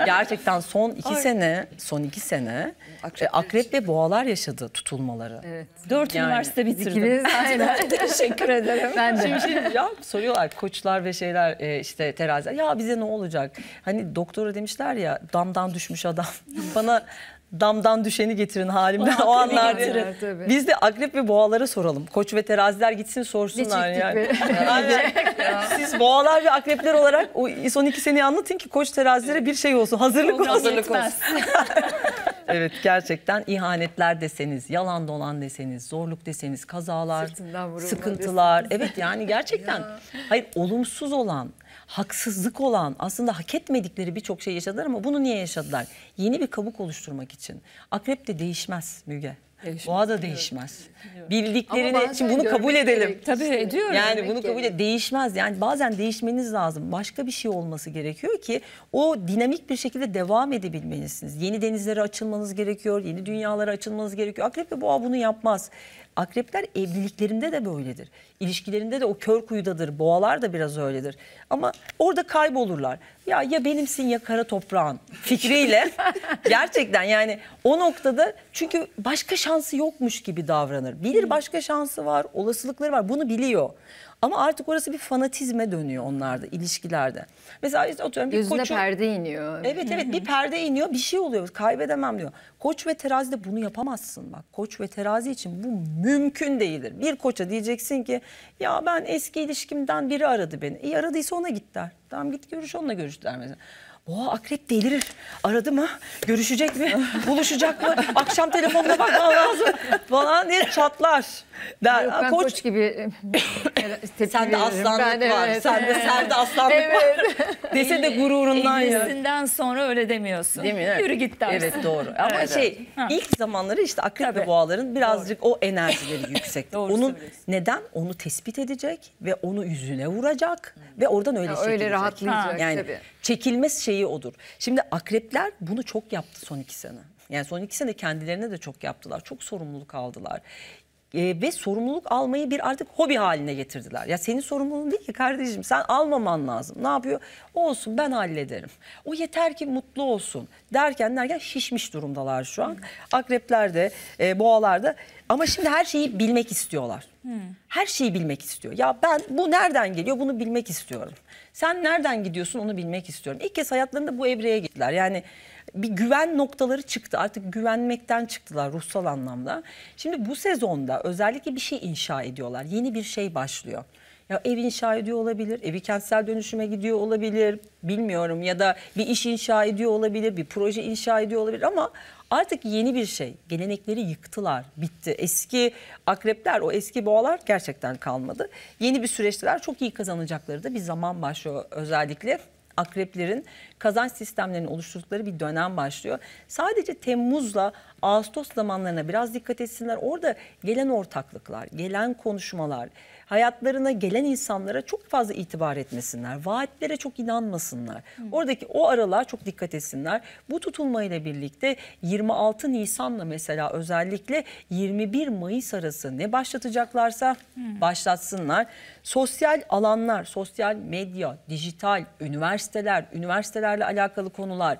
Gerçekten son iki Ay. sene, son iki sene akrep, e, akrep ve boğalar yaşadı tutulmaları. Evet. Dört yani, üniversite bitirdim. aynen. Teşekkür ederim. Ben de. Şimdi, şimdi şey ya, soruyorlar koçlar ve şeyler e, işte teraziler. Ya bize ne olacak? Hani doktora demişler ya damdan düşmüş adam. Bana damdan düşeni getirin halimde o, o anlar. Biz de akrep ve boğalara soralım. Koç ve teraziler gitsin sorsunlar yani. yani siz boğalar ve akrepler olarak o son iki seneyi anlatın ki koç terazilere bir şey olsun. Hazırlık olsun. Hazırlık olsun. evet gerçekten ihanetler deseniz, yalan dolan deseniz, zorluk deseniz, kazalar, sıkıntılar. Desiniz. Evet yani gerçekten. Ya. Hayır olumsuz olan haksızlık olan aslında hak etmedikleri birçok şey yaşadılar ama bunu niye yaşadılar? Yeni bir kabuk oluşturmak için. Akrep de değişmez Müge. Değişmez. Boğa da değişmez. Evet. Bildiklerini şimdi bunu kabul edelim. Gerek. Tabii işte. ediyorum. Yani bunu kabul edelim. Değişmez. Yani bazen değişmeniz lazım. Başka bir şey olması gerekiyor ki o dinamik bir şekilde devam edebilmelisiniz. Yeni denizlere açılmanız gerekiyor. Yeni dünyalara açılmanız gerekiyor. Akrep ve boğa bunu yapmaz. Akrepler evliliklerinde de böyledir. İlişkilerinde de o kör kuyudadır. Boğalar da biraz öyledir. Ama orada kaybolurlar. Ya ya benimsin ya kara toprağın fikriyle gerçekten yani o noktada çünkü başka şansı yokmuş gibi davranır. Bilir başka şansı var, olasılıkları var. Bunu biliyor. Ama artık orası bir fanatizme dönüyor onlarda, ilişkilerde. Mesela işte oturuyorum bir Gözüne koçu... perde iniyor. Evet evet bir perde iniyor bir şey oluyor kaybedemem diyor. Koç ve terazide bunu yapamazsın bak. Koç ve terazi için bu mümkün değildir. Bir koça diyeceksin ki ya ben eski ilişkimden biri aradı beni. İyi e, aradıysa ona git der. Tamam git görüş onunla görüş der mesela. Oha akrep delirir. Aradı mı? Görüşecek mi? Buluşacak mı? Akşam telefonuna bakmam lazım falan diye çatlar. Ben, Yok, ben koç... koç gibi e, Sen de aslanlık ben, var. Evet, sen de, evet. sen de aslanlık evet. var. Dese de gururundan ya. İlgisinden sonra öyle demiyorsun. Değil mi? Evet. Yürü git dersin. Evet doğru. Ama evet. şey ha. ilk zamanları işte akrep Tabii. ve boğaların birazcık doğru. o enerjileri yüksek. Doğru Onun neden? Onu tespit edecek ve onu yüzüne vuracak ve oradan öyle ya, şey Öyle rahatlayacak yani, tabii çekilmez şeyi odur. Şimdi akrepler bunu çok yaptı son iki sene. Yani son iki sene kendilerine de çok yaptılar. Çok sorumluluk aldılar e, ve sorumluluk almayı bir artık hobi haline getirdiler. Ya senin sorumluluğun değil ki kardeşim sen almaman lazım. Ne yapıyor? Olsun ben hallederim. O yeter ki mutlu olsun derken derken şişmiş durumdalar şu an. Akrepler de e, boğalar da ama şimdi her şeyi bilmek istiyorlar. Hmm. Her şeyi bilmek istiyor. Ya ben bu nereden geliyor bunu bilmek istiyorum. Sen nereden gidiyorsun onu bilmek istiyorum. İlk kez hayatlarında bu evreye gittiler. Yani bir güven noktaları çıktı. Artık güvenmekten çıktılar ruhsal anlamda. Şimdi bu sezonda özellikle bir şey inşa ediyorlar. Yeni bir şey başlıyor. Ya ev inşa ediyor olabilir, evi kentsel dönüşüme gidiyor olabilir, bilmiyorum ya da bir iş inşa ediyor olabilir, bir proje inşa ediyor olabilir ama artık yeni bir şey. Gelenekleri yıktılar, bitti. Eski akrepler, o eski boğalar gerçekten kalmadı. Yeni bir süreçteler çok iyi kazanacakları da bir zaman başlıyor özellikle akreplerin kazanç sistemlerini oluşturdukları bir dönem başlıyor. Sadece Temmuz'la Ağustos zamanlarına biraz dikkat etsinler. Orada gelen ortaklıklar, gelen konuşmalar, hayatlarına gelen insanlara çok fazla itibar etmesinler. Vaatlere çok inanmasınlar. Oradaki o aralar çok dikkat etsinler. Bu tutulmayla birlikte 26 Nisan'la mesela özellikle 21 Mayıs arası ne başlatacaklarsa Hı. başlatsınlar. Sosyal alanlar, sosyal medya, dijital, üniversiteler, üniversitelerle alakalı konular.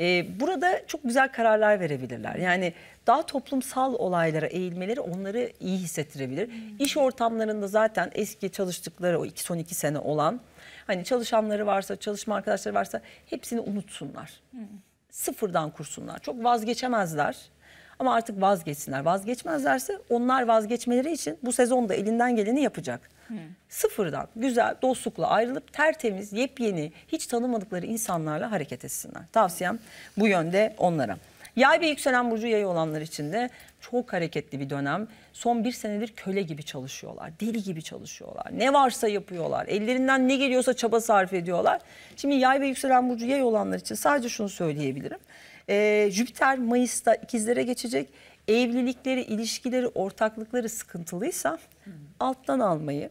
E, burada çok güzel kararlar verebilirler. Yani daha toplumsal olaylara eğilmeleri onları iyi hissettirebilir. Hmm. İş ortamlarında zaten eski çalıştıkları o iki son iki sene olan hani çalışanları varsa, çalışma arkadaşları varsa hepsini unutsunlar. Hmm. Sıfırdan kursunlar. Çok vazgeçemezler. Ama artık vazgeçsinler. Vazgeçmezlerse onlar vazgeçmeleri için bu sezonda elinden geleni yapacak. Hmm. Sıfırdan güzel dostlukla ayrılıp tertemiz, yepyeni, hiç tanımadıkları insanlarla hareket etsinler. Tavsiyem bu yönde onlara. Yay ve yükselen burcu yay olanlar için de çok hareketli bir dönem. Son bir senedir köle gibi çalışıyorlar. Deli gibi çalışıyorlar. Ne varsa yapıyorlar. Ellerinden ne geliyorsa çaba sarf ediyorlar. Şimdi yay ve yükselen burcu yay olanlar için sadece şunu söyleyebilirim. Ee, Jüpiter Mayıs'ta ikizlere geçecek. Evlilikleri, ilişkileri, ortaklıkları sıkıntılıysa alttan almayı,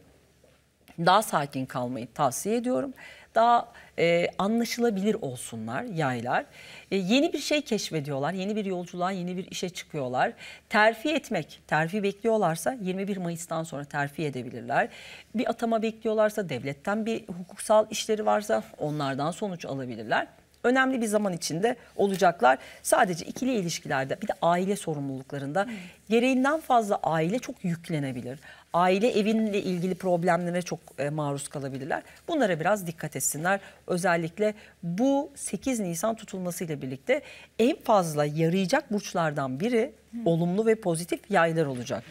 daha sakin kalmayı tavsiye ediyorum. Daha e, anlaşılabilir olsunlar yaylar. E, yeni bir şey keşfediyorlar, yeni bir yolculuğa, yeni bir işe çıkıyorlar. Terfi etmek, terfi bekliyorlarsa 21 Mayıs'tan sonra terfi edebilirler. Bir atama bekliyorlarsa, devletten bir hukuksal işleri varsa onlardan sonuç alabilirler önemli bir zaman içinde olacaklar. Sadece ikili ilişkilerde bir de aile sorumluluklarında hmm gereğinden fazla aile çok yüklenebilir. Aile evinle ilgili problemlere çok e, maruz kalabilirler. Bunlara biraz dikkat etsinler. Özellikle bu 8 Nisan tutulmasıyla birlikte en fazla yarayacak burçlardan biri olumlu ve pozitif yaylar olacak.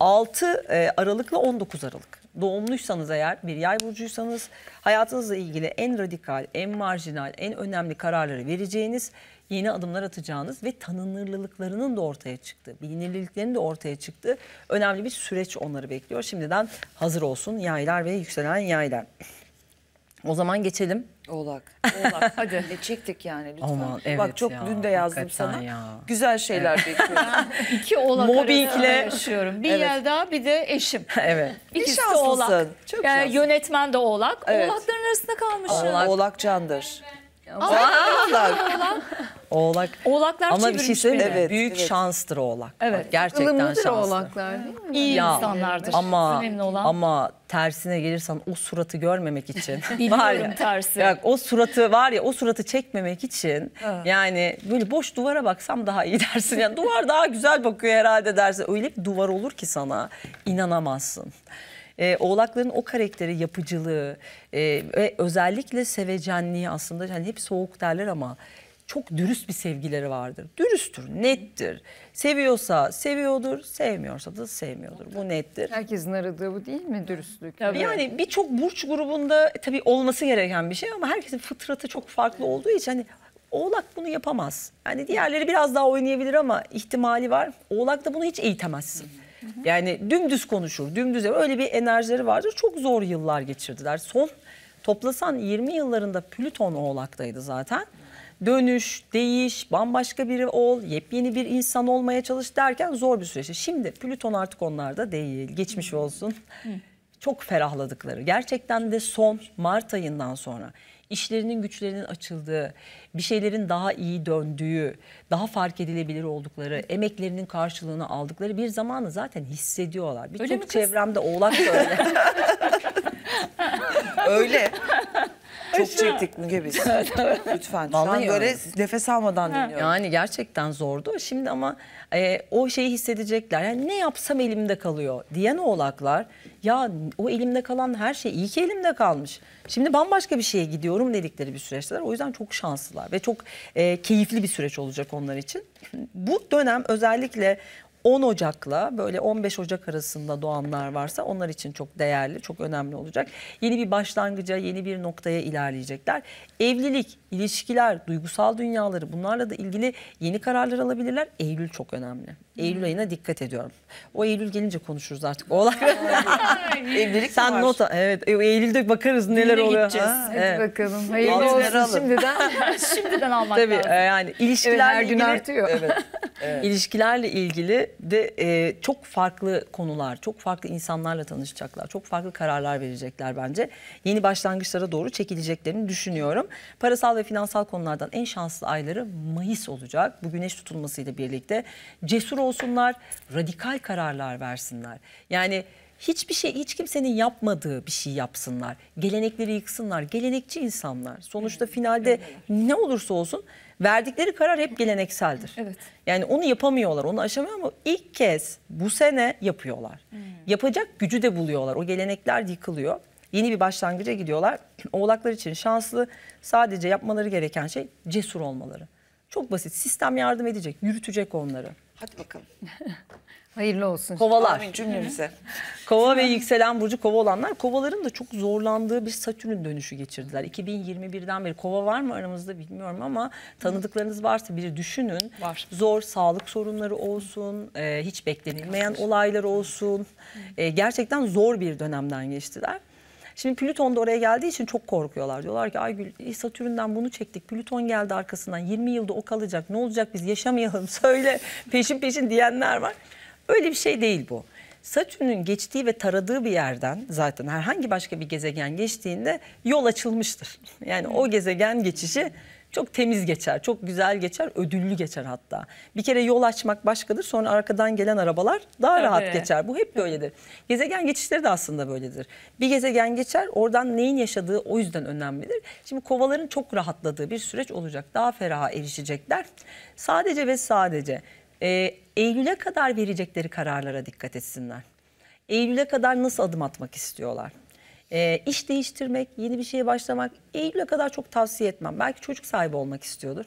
6 e, Aralık'la 19 Aralık. Doğumluysanız eğer bir yay burcuysanız hayatınızla ilgili en radikal, en marjinal, en önemli kararları vereceğiniz yeni adımlar atacağınız ve tanınırlılıklarının da ortaya çıktı. Bilinirliliklerinin de ortaya çıktı. Önemli bir süreç onları bekliyor. Şimdiden hazır olsun yaylar ve yükselen yaylar. O zaman geçelim. Oğlak. Oğlak. Hadi. Ne çektik yani lütfen. Aman, evet Bak çok ya, dün de yazdım sana. Ya. Güzel şeyler evet. bekliyorum. İki oğlak Mobbingle. yaşıyorum. Bir evet. daha, bir de eşim. Evet. İkisi de oğlak. Çok yani şanslı. yönetmen de oğlak. Evet. Oğlakların arasında kalmışım. Oğlak, oğlak candır. Oğlaklar. Oğlak. Oğlaklar Ama bir şey söyleyeyim mi? Büyük evet. şanstır oğlak. Evet. Bak, gerçekten Ilımlıdır şanslı. oğlaklar değil mi? İyi ya, insanlardır. Ama, olan. ama tersine gelirsen o suratı görmemek için. var ya, tersi. Ya, o suratı var ya o suratı çekmemek için yani böyle boş duvara baksam daha iyi dersin. Yani duvar daha güzel bakıyor herhalde dersin. Öyle bir duvar olur ki sana inanamazsın e, oğlakların o karakteri yapıcılığı e, ve özellikle sevecenliği aslında hani hep soğuk derler ama çok dürüst bir sevgileri vardır. Dürüsttür, nettir. Seviyorsa seviyordur, sevmiyorsa da sevmiyordur. Bu nettir. Herkesin aradığı bu değil mi dürüstlük? Tabii. Yani birçok burç grubunda e, tabii olması gereken bir şey ama herkesin fıtratı çok farklı olduğu için hani Oğlak bunu yapamaz. Yani diğerleri biraz daha oynayabilir ama ihtimali var. Oğlak da bunu hiç eğitemezsin. Hmm. Yani dümdüz konuşur, dümdüz öyle bir enerjileri vardır. Çok zor yıllar geçirdiler. Son toplasan 20 yıllarında Plüton Oğlak'taydı zaten. Dönüş, değiş, bambaşka biri ol, yepyeni bir insan olmaya çalış derken zor bir süreç. Şimdi Plüton artık onlarda değil. Geçmiş olsun. Çok ferahladıkları. Gerçekten de son Mart ayından sonra işlerinin güçlerinin açıldığı, bir şeylerin daha iyi döndüğü, daha fark edilebilir oldukları, emeklerinin karşılığını aldıkları bir zamanı zaten hissediyorlar. Birçok çevremde oğlak da öyle. öyle. Çok çektik Müge biz. Lütfen. Şu Vallahi an böyle öyle. nefes almadan dinliyorum. Yani gerçekten zordu. Şimdi ama e, o şeyi hissedecekler. Yani ne yapsam elimde kalıyor diyen oğlaklar ya o elimde kalan her şey iyi ki elimde kalmış. Şimdi bambaşka bir şeye gidiyorum dedikleri bir süreçler. O yüzden çok şanslılar ve çok e, keyifli bir süreç olacak onlar için. Bu dönem özellikle 10 Ocak'la böyle 15 Ocak arasında doğanlar varsa onlar için çok değerli, çok önemli olacak. Yeni bir başlangıca, yeni bir noktaya ilerleyecekler. Evlilik, ilişkiler, duygusal dünyaları bunlarla da ilgili yeni kararlar alabilirler. Eylül çok önemli. Eylül ayına dikkat ediyorum. O Eylül gelince konuşuruz artık. O olay. Evlilik Sen var. nota. Evet. E, Eylül'de bakarız neler oluyor. Gideceğiz. Ha, Hadi evet. bakalım. Hayırlı olsun alın. şimdiden. şimdiden almak Tabii, lazım. E, yani ilişkilerle evet, her gün ilgili, artıyor. Evet. Evet. İlişkilerle ilgili de e, çok farklı konular, çok farklı insanlarla tanışacaklar, çok farklı kararlar verecekler bence. Yeni başlangıçlara doğru çekileceklerini düşünüyorum. Parasal ve finansal konulardan en şanslı ayları Mayıs olacak. Bu güneş tutulmasıyla birlikte. Cesur olsunlar, radikal kararlar versinler. Yani hiçbir şey, hiç kimsenin yapmadığı bir şey yapsınlar. Gelenekleri yıksınlar, gelenekçi insanlar. Sonuçta finalde evet. ne olursa olsun verdikleri karar hep gelenekseldir. Evet. Yani onu yapamıyorlar, onu aşamıyor ama ilk kez bu sene yapıyorlar. Hmm. Yapacak gücü de buluyorlar. O gelenekler yıkılıyor. Yeni bir başlangıca gidiyorlar. Oğlaklar için şanslı sadece yapmaları gereken şey cesur olmaları. Çok basit. Sistem yardım edecek, yürütecek onları. Hadi bakalım. Hayırlı olsun. Kovalar. Amin cümlemize. Kova ve yükselen burcu kova olanlar kovaların da çok zorlandığı bir satürn dönüşü geçirdiler. 2021'den beri kova var mı aramızda bilmiyorum ama tanıdıklarınız varsa biri düşünün. Var. Zor sağlık sorunları olsun, e, hiç beklenilmeyen olaylar olsun. E, gerçekten zor bir dönemden geçtiler. Şimdi Plüton da oraya geldiği için çok korkuyorlar. Diyorlar ki Aygül e, Satürn'den bunu çektik. Plüton geldi arkasından 20 yılda o kalacak. Ne olacak biz yaşamayalım söyle peşin peşin diyenler var. Öyle bir şey değil bu. Satürn'ün geçtiği ve taradığı bir yerden zaten herhangi başka bir gezegen geçtiğinde yol açılmıştır. Yani o gezegen geçişi çok temiz geçer, çok güzel geçer, ödüllü geçer hatta. Bir kere yol açmak başkadır, sonra arkadan gelen arabalar daha Tabii. rahat geçer. Bu hep böyledir. Gezegen geçişleri de aslında böyledir. Bir gezegen geçer, oradan neyin yaşadığı o yüzden önemlidir. Şimdi kovaların çok rahatladığı bir süreç olacak. Daha feraha erişecekler. Sadece ve sadece e, Eylül'e kadar verecekleri kararlara dikkat etsinler. Eylül'e kadar nasıl adım atmak istiyorlar? E, iş değiştirmek, yeni bir şeye başlamak Eylül'e kadar çok tavsiye etmem. Belki çocuk sahibi olmak istiyordur.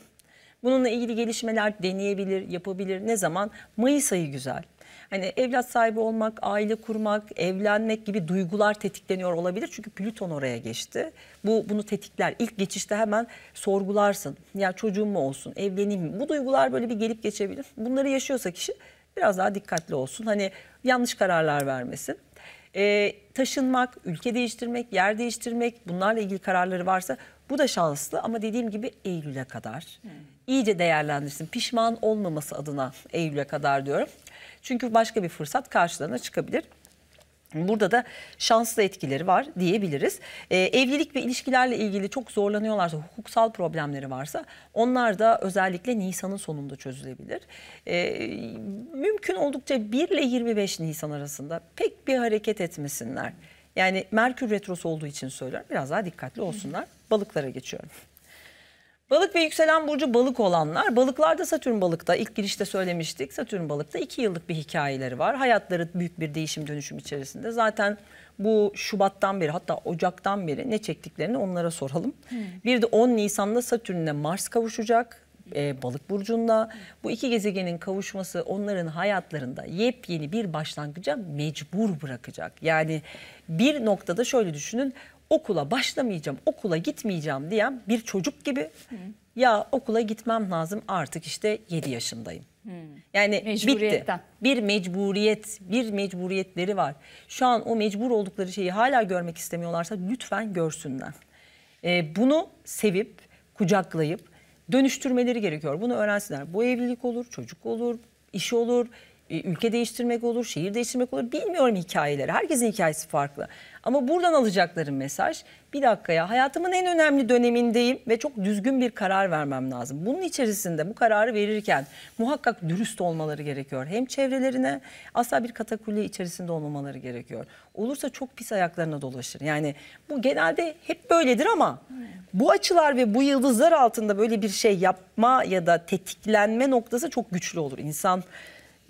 Bununla ilgili gelişmeler deneyebilir, yapabilir. Ne zaman? Mayıs ayı güzel. Hani evlat sahibi olmak, aile kurmak, evlenmek gibi duygular tetikleniyor olabilir. Çünkü Plüton oraya geçti. Bu bunu tetikler. İlk geçişte hemen sorgularsın. Ya çocuğum mu olsun, evleneyim mi? Bu duygular böyle bir gelip geçebilir. Bunları yaşıyorsa kişi biraz daha dikkatli olsun. Hani yanlış kararlar vermesin e, taşınmak, ülke değiştirmek, yer değiştirmek bunlarla ilgili kararları varsa bu da şanslı ama dediğim gibi Eylül'e kadar. Hmm. iyice değerlendirsin. Pişman olmaması adına Eylül'e kadar diyorum. Çünkü başka bir fırsat karşılarına çıkabilir. Burada da şanslı etkileri var diyebiliriz. Ee, evlilik ve ilişkilerle ilgili çok zorlanıyorlarsa, hukuksal problemleri varsa onlar da özellikle Nisan'ın sonunda çözülebilir. Ee, mümkün oldukça 1 ile 25 Nisan arasında pek bir hareket etmesinler. Yani Merkür Retrosu olduğu için söylüyorum. Biraz daha dikkatli olsunlar. Balıklara geçiyorum. Balık ve yükselen burcu balık olanlar, balıklarda Satürn balıkta, ilk girişte söylemiştik, Satürn balıkta iki yıllık bir hikayeleri var. Hayatları büyük bir değişim dönüşüm içerisinde. Zaten bu Şubat'tan beri hatta Ocak'tan beri ne çektiklerini onlara soralım. Hmm. Bir de 10 Nisan'da Satürn'le Mars kavuşacak e, balık burcunda. Bu iki gezegenin kavuşması onların hayatlarında yepyeni bir başlangıca mecbur bırakacak. Yani bir noktada şöyle düşünün okula başlamayacağım, okula gitmeyeceğim diyen bir çocuk gibi Hı. ya okula gitmem lazım artık işte 7 yaşındayım. Hı. Hmm. Yani bitti. Bir mecburiyet, bir mecburiyetleri var. Şu an o mecbur oldukları şeyi hala görmek istemiyorlarsa lütfen görsünler. Ee, bunu sevip, kucaklayıp dönüştürmeleri gerekiyor. Bunu öğrensinler. Bu evlilik olur, çocuk olur, iş olur, e, ülke değiştirmek olur, şehir değiştirmek olur. Bilmiyorum hikayeleri. Herkesin hikayesi farklı. Ama buradan alacakların mesaj bir dakika ya hayatımın en önemli dönemindeyim ve çok düzgün bir karar vermem lazım. Bunun içerisinde bu kararı verirken muhakkak dürüst olmaları gerekiyor. Hem çevrelerine asla bir katakulli içerisinde olmamaları gerekiyor. Olursa çok pis ayaklarına dolaşır. Yani bu genelde hep böyledir ama bu açılar ve bu yıldızlar altında böyle bir şey yapma ya da tetiklenme noktası çok güçlü olur. İnsan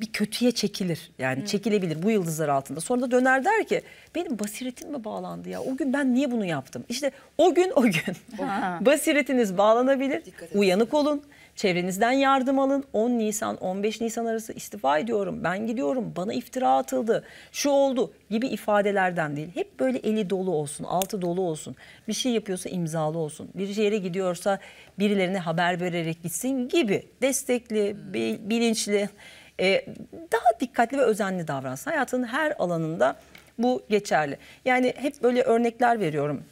bir kötüye çekilir. Yani Hı. çekilebilir bu yıldızlar altında. Sonra da döner der ki benim basiretim mi bağlandı ya? O gün ben niye bunu yaptım? İşte o gün o gün basiretiniz bağlanabilir. Uyanık olun. Çevrenizden yardım alın. 10 Nisan 15 Nisan arası istifa ediyorum. Ben gidiyorum. Bana iftira atıldı. Şu oldu gibi ifadelerden değil. Hep böyle eli dolu olsun, altı dolu olsun. Bir şey yapıyorsa imzalı olsun. Bir yere gidiyorsa birilerine haber vererek gitsin gibi destekli, bilinçli e, daha dikkatli ve özenli davransın. Hayatının her alanında bu geçerli. Yani hep böyle örnekler veriyorum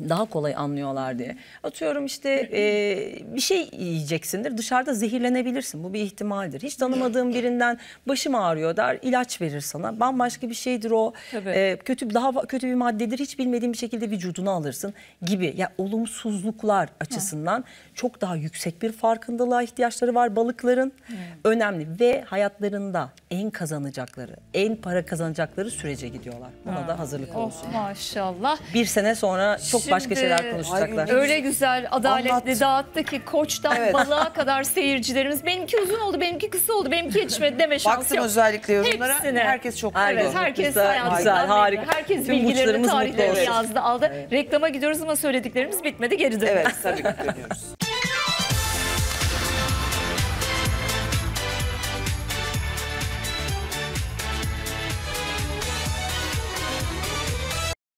daha kolay anlıyorlar diye. Atıyorum işte e, bir şey yiyeceksindir dışarıda zehirlenebilirsin bu bir ihtimaldir. Hiç tanımadığın birinden başım ağrıyor der ilaç verir sana bambaşka bir şeydir o e, kötü daha kötü bir maddedir hiç bilmediğin bir şekilde vücuduna alırsın gibi. Ya yani olumsuzluklar açısından Hı. çok daha yüksek bir farkındalığa ihtiyaçları var balıkların Hı. önemli ve hayatlarında en kazanacakları en para kazanacakları sürece gidiyorlar. Buna Hı. da hazırlık oh, olsun. Oh maşallah. Bir sene sonra çok Şimdi, başka şeyler konuşacaklar. Öyle güzel adaletli dağıttı ki koçtan evet. balığa kadar seyircilerimiz. Benimki uzun oldu, benimki kısa oldu, benimki yetişmedi deme şansı Baksın yok. özellikle yorumlara. Hepsine. Herkes çok evet, herkes güzel, hayatından güzel, harika. Herkes Tüm bilgilerini, tarihlerini yazdı, aldı. Evet. Reklama gidiyoruz ama söylediklerimiz bitmedi. Geri dönüyoruz. Evet, tabii ki dönüyoruz.